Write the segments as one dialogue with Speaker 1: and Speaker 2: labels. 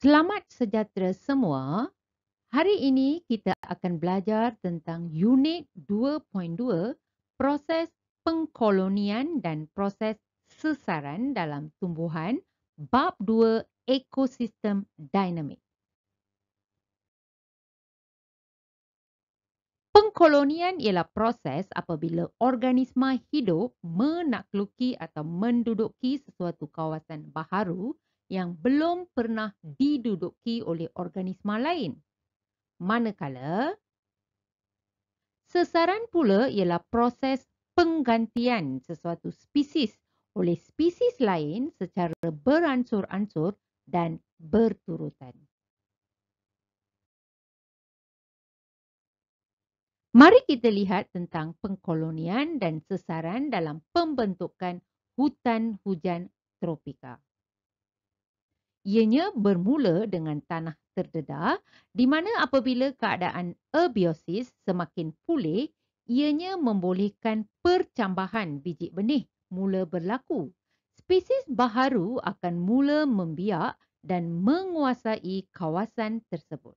Speaker 1: Selamat sejahtera semua. Hari ini kita akan belajar tentang unit 2.2 proses pengkolonian dan proses sesaran dalam tumbuhan bab 2 ekosistem dinamik. Pengkolonian ialah proses apabila organisma hidup menakluki atau menduduki sesuatu kawasan baharu yang belum pernah diduduki oleh organisma lain. Manakala, sesaran pula ialah proses penggantian sesuatu spesies oleh spesies lain secara beransur-ansur dan berturutan. Mari kita lihat tentang pengkolonian dan sesaran dalam pembentukan hutan hujan tropika. Ianya bermula dengan tanah terdedah di mana apabila keadaan abiosis semakin pulih, ianya membolehkan percambahan biji benih mula berlaku. Spesies baharu akan mula membiak dan menguasai kawasan tersebut.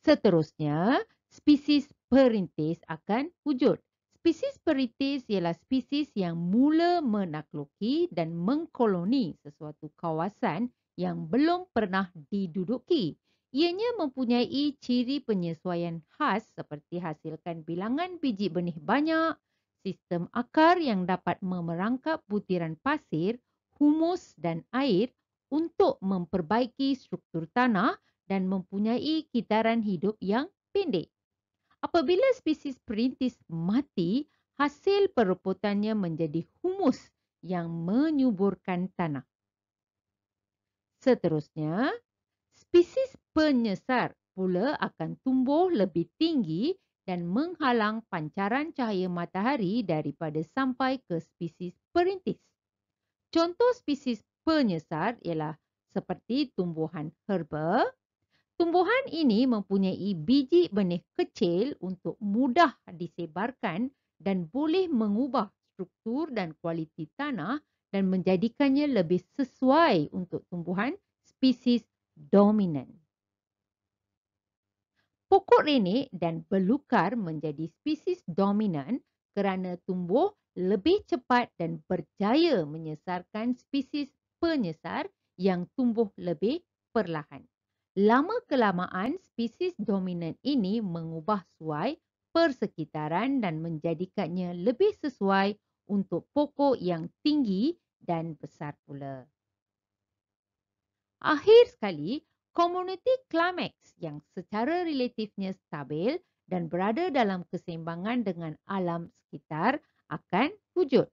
Speaker 1: Seterusnya, spesies perintis akan wujud. Spesies peritis ialah spesies yang mula menakluki dan mengkoloni sesuatu kawasan yang belum pernah diduduki. Ianya mempunyai ciri penyesuaian khas seperti hasilkan bilangan biji benih banyak, sistem akar yang dapat memerangkap butiran pasir, humus dan air untuk memperbaiki struktur tanah dan mempunyai kitaran hidup yang pendek. Apabila spesies perintis mati, hasil perebutannya menjadi humus yang menyuburkan tanah. Seterusnya, spesies penyesar pula akan tumbuh lebih tinggi dan menghalang pancaran cahaya matahari daripada sampai ke spesies perintis. Contoh spesies penyesar ialah seperti tumbuhan herba, Tumbuhan ini mempunyai biji benih kecil untuk mudah disebarkan dan boleh mengubah struktur dan kualiti tanah dan menjadikannya lebih sesuai untuk tumbuhan spesies dominan. Pokok renek dan belukar menjadi spesies dominan kerana tumbuh lebih cepat dan berjaya menyesarkan spesies penyesar yang tumbuh lebih perlahan. Lama kelamaan spesies dominan ini mengubah suai persekitaran dan menjadikannya lebih sesuai untuk pokok yang tinggi dan besar pula. Akhir sekali, komuniti climax yang secara relatifnya stabil dan berada dalam keseimbangan dengan alam sekitar akan wujud.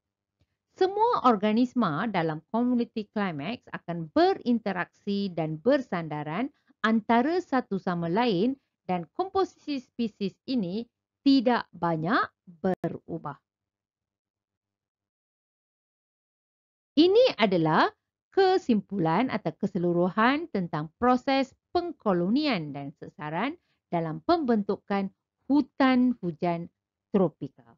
Speaker 1: Semua organisma dalam komuniti climax akan berinteraksi dan bersandaran antara satu sama lain dan komposisi spesies ini tidak banyak berubah. Ini adalah kesimpulan atau keseluruhan tentang proses pengkolonian dan sesaran dalam pembentukan hutan hujan tropika.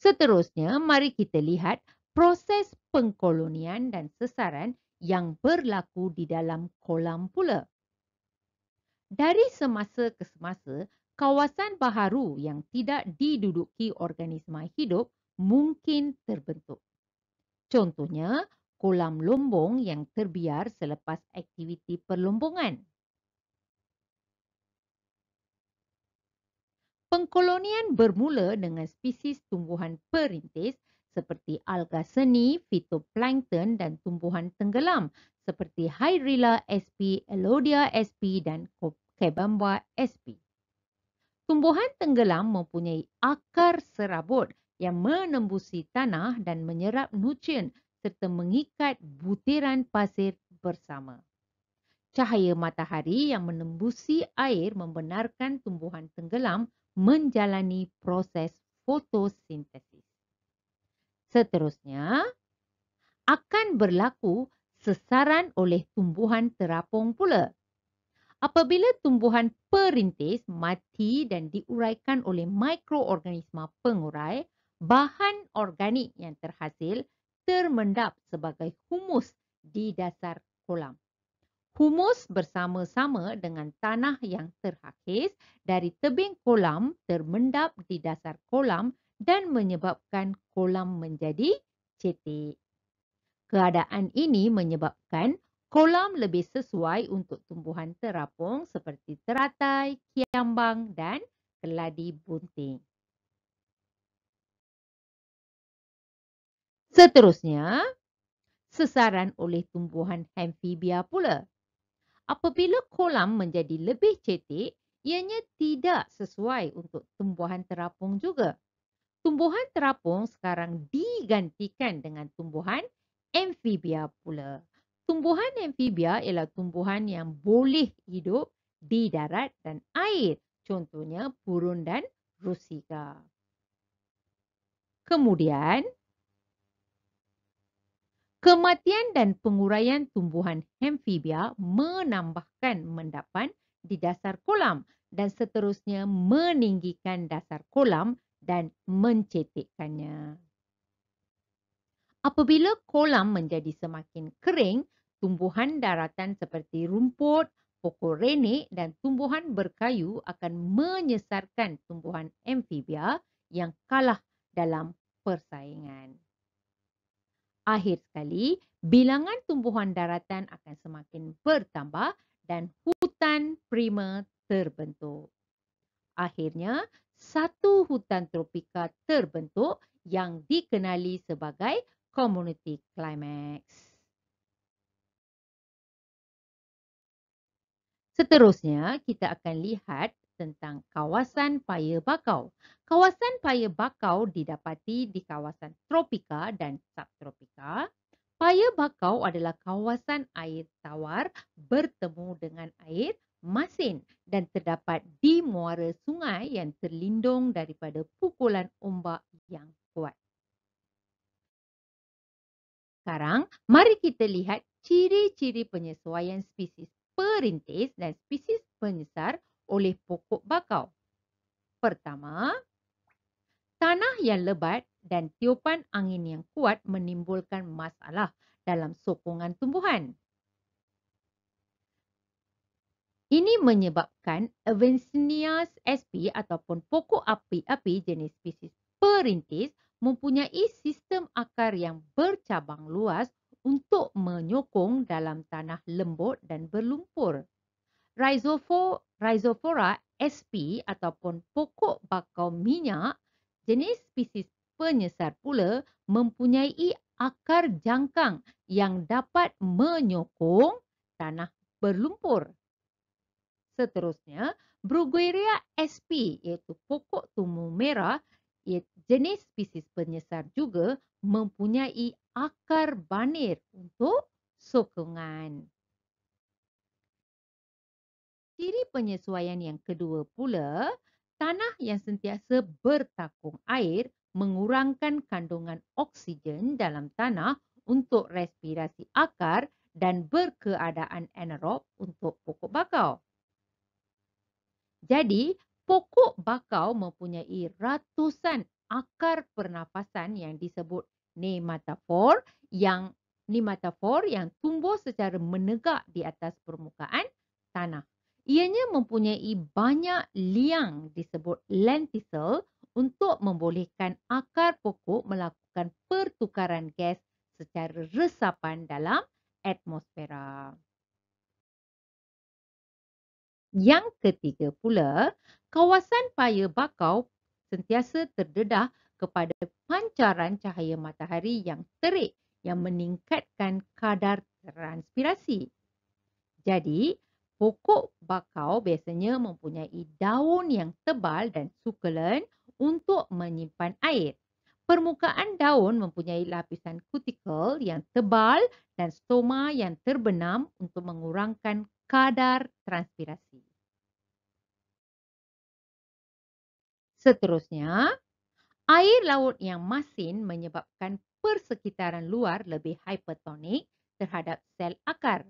Speaker 1: Seterusnya, mari kita lihat proses pengkolonian dan sesaran yang berlaku di dalam kolam pula. Dari semasa ke semasa, kawasan baharu yang tidak diduduki organisma hidup mungkin terbentuk. Contohnya, kolam lombong yang terbiar selepas aktiviti perlombongan. Pengkolonian bermula dengan spesies tumbuhan perintis seperti alga seni, fitoplankton dan tumbuhan tenggelam seperti Hydrilla sp, Elodia sp dan Cabamba sp. Tumbuhan tenggelam mempunyai akar serabut yang menembusi tanah dan menyerap nutrien serta mengikat butiran pasir bersama. Cahaya matahari yang menembusi air membenarkan tumbuhan tenggelam menjalani proses fotosintesis. Seterusnya, akan berlaku sesaran oleh tumbuhan terapung pula. Apabila tumbuhan perintis mati dan diuraikan oleh mikroorganisma pengurai, bahan organik yang terhasil termendap sebagai humus di dasar kolam. Humus bersama-sama dengan tanah yang terhakis dari tebing kolam termendap di dasar kolam dan menyebabkan kolam menjadi cetek. Keadaan ini menyebabkan kolam lebih sesuai untuk tumbuhan terapung seperti teratai, kiambang dan keladi bunting. Seterusnya, sesaran oleh tumbuhan amfibia pula. Apabila kolam menjadi lebih cetek, ianya tidak sesuai untuk tumbuhan terapung juga tumbuhan terapung sekarang digantikan dengan tumbuhan amfibia pula. Tumbuhan amfibia ialah tumbuhan yang boleh hidup di darat dan air. Contohnya burung dan rusika. Kemudian, kematian dan penguraian tumbuhan amfibia menambahkan mendapan di dasar kolam dan seterusnya meninggikan dasar kolam dan mencetekkannya. Apabila kolam menjadi semakin kering, tumbuhan daratan seperti rumput, pokok renek dan tumbuhan berkayu akan menyesarkan tumbuhan amfibia yang kalah dalam persaingan. Akhir sekali, bilangan tumbuhan daratan akan semakin bertambah dan hutan prima terbentuk. Akhirnya, satu hutan tropika terbentuk yang dikenali sebagai community climax. Seterusnya, kita akan lihat tentang kawasan paya bakau. Kawasan paya bakau didapati di kawasan tropika dan subtropika. Paya bakau adalah kawasan air tawar bertemu dengan air masin dan terdapat di muara sungai yang terlindung daripada pukulan ombak yang kuat. Sekarang, mari kita lihat ciri-ciri penyesuaian spesies perintis dan spesies penyesar oleh pokok bakau. Pertama, tanah yang lebat dan tiupan angin yang kuat menimbulkan masalah dalam sokongan tumbuhan. Ini menyebabkan Avensinia sp ataupun pokok api-api jenis spesies perintis mempunyai sistem akar yang bercabang luas untuk menyokong dalam tanah lembut dan berlumpur. Rhizophora sp ataupun pokok bakau minyak jenis spesies penyesar pula mempunyai akar jangkang yang dapat menyokong tanah berlumpur. Seterusnya, Bruguiria sp iaitu pokok tumbu merah, jenis spesies penyesar juga mempunyai akar banir untuk sokongan. Ciri penyesuaian yang kedua pula, tanah yang sentiasa bertakung air mengurangkan kandungan oksigen dalam tanah untuk respirasi akar dan berkeadaan anaerob untuk pokok bakau. Jadi, pokok bakau mempunyai ratusan akar pernafasan yang disebut nematofor yang nematofor yang tumbuh secara menegak di atas permukaan tanah. Ianya mempunyai banyak liang disebut lenticel untuk membolehkan akar pokok melakukan pertukaran gas secara resapan dalam atmosfera. Yang ketiga pula, kawasan paya bakau sentiasa terdedah kepada pancaran cahaya matahari yang terik yang meningkatkan kadar transpirasi. Jadi, pokok bakau biasanya mempunyai daun yang tebal dan sukulen untuk menyimpan air. Permukaan daun mempunyai lapisan kutikel yang tebal dan stoma yang terbenam untuk mengurangkan kadar transpirasi. Seterusnya, air laut yang masin menyebabkan persekitaran luar lebih hipertonik terhadap sel akar.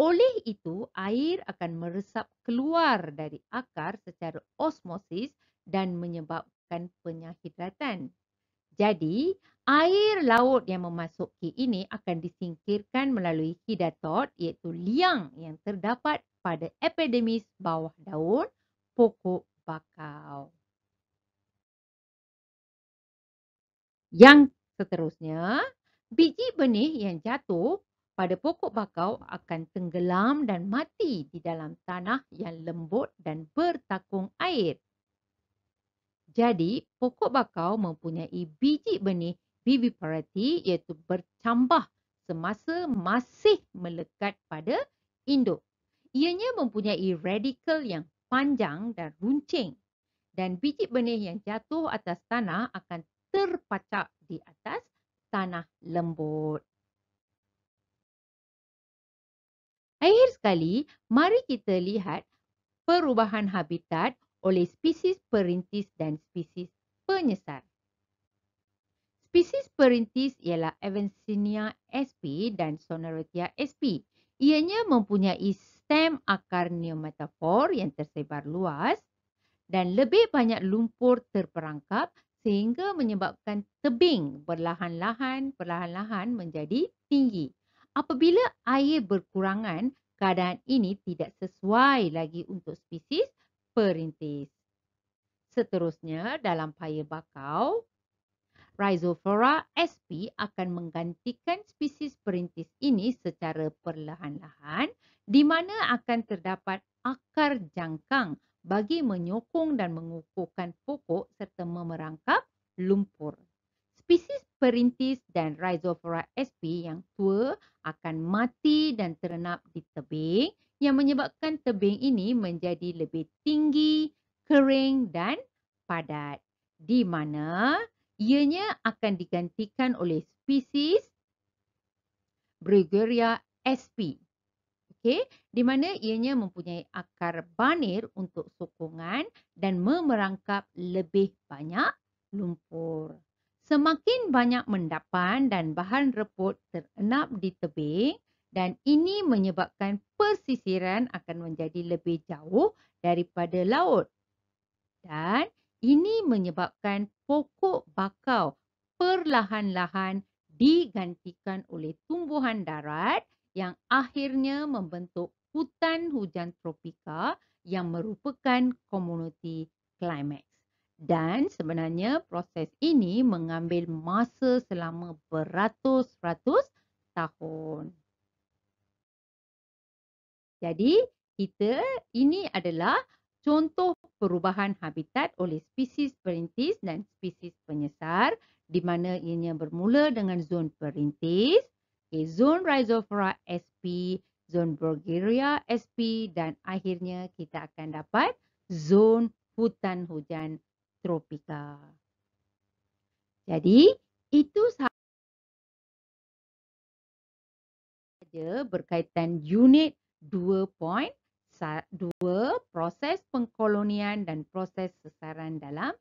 Speaker 1: Oleh itu, air akan meresap keluar dari akar secara osmosis dan menyebabkan penyahidratan. Jadi, air laut yang memasuki ini akan disingkirkan melalui hidatot iaitu liang yang terdapat pada epidemis bawah daun pokok bakau. Yang seterusnya, biji benih yang jatuh pada pokok bakau akan tenggelam dan mati di dalam tanah yang lembut dan bertakung air. Jadi, pokok bakau mempunyai biji benih viviparity iaitu bercambah semasa masih melekat pada induk. Ianya mempunyai radikal yang panjang dan runcing dan biji benih yang jatuh atas tanah akan terpacak di atas tanah lembut. Akhir sekali, mari kita lihat perubahan habitat oleh spesies perintis dan spesies penyesar. Spesies perintis ialah Avensinia sp dan Sonorotia sp. Ianya mempunyai stem akar neometafor yang tersebar luas dan lebih banyak lumpur terperangkap sehingga menyebabkan tebing berlahan-lahan perlahan-lahan menjadi tinggi. Apabila air berkurangan, keadaan ini tidak sesuai lagi untuk spesies perintis. Seterusnya dalam paya bakau, Rhizophora sp akan menggantikan spesies perintis ini secara perlahan-lahan di mana akan terdapat akar jangkang bagi menyokong dan mengukuhkan pokok serta memerangkap lumpur. Spesies perintis dan rhizophora sp yang tua akan mati dan terenap di tebing yang menyebabkan tebing ini menjadi lebih tinggi, kering dan padat di mana ianya akan digantikan oleh spesies Brugeria sp okey di mana ianya mempunyai akar banir untuk sokongan dan memerangkap lebih banyak lumpur semakin banyak mendapan dan bahan reput terenap di tebing dan ini menyebabkan persisiran akan menjadi lebih jauh daripada laut dan ini menyebabkan pokok bakau perlahan-lahan digantikan oleh tumbuhan darat yang akhirnya membentuk hutan hujan tropika yang merupakan komuniti climax. Dan sebenarnya proses ini mengambil masa selama beratus-ratus tahun. Jadi kita ini adalah contoh perubahan habitat oleh spesies perintis dan spesies penyesar di mana ianya bermula dengan zon perintis okay, zon rhizophora sp, zon bergeria sp dan akhirnya kita akan dapat zon hutan hujan tropika. Jadi itu sahaja berkaitan unit 2.2 proses pengkolonian dan proses sesaran dalam